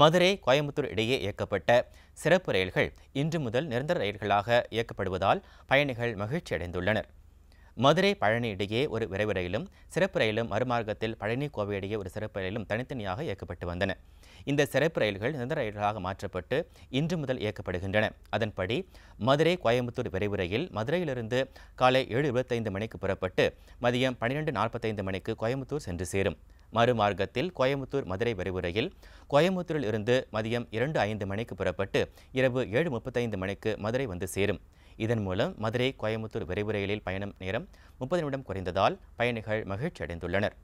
மதுரை கோயம்புத்தூர் இடையே இயக்கப்பட்ட சிறப்பு ரயில்கள் இன்று முதல் நிரந்தர ரயில்களாக இயக்கப்படுவதால் பயணிகள் மகிழ்ச்சி அடைந்துள்ளனர் மதுரை பழனி இடையே ஒரு விரைவு ரயிலும் சிறப்பு ரயிலும் மறுமார்க்கத்தில் பழனி கோவை இடையே ஒரு சிறப்பு ரயிலும் தனித்தனியாக இயக்கப்பட்டு வந்தன இந்த சிறப்பு ரயில்கள் நிரந்தர ரயில்களாக மாற்றப்பட்டு இன்று முதல் இயக்கப்படுகின்றன அதன்படி மதுரை கோயம்புத்தூர் விரைவு ரயில் மதுரையிலிருந்து காலை ஏழு இருபத்தைந்து மணிக்கு புறப்பட்டு மதியம் பன்னிரெண்டு நாற்பத்தைந்து மணிக்கு கோயம்புத்தூர் சென்று சேரும் மறுமார்க்கத்தில் கோயம்புத்தூர் மதுரை வரைவுரையில் கோயம்புத்தூரில் இருந்து மதியம் இரண்டு ஐந்து மணிக்கு புறப்பட்டு இரவு ஏழு முப்பத்தைந்து மணிக்கு மதுரை வந்து சேரும் இதன் மூலம் மதுரை கோயம்புத்தூர் விரைவு ரயிலில் பயணம் நேரம் முப்பது நிமிடம் குறைந்ததால் பயணிகள் மகிழ்ச்சி அடைந்துள்ளனர்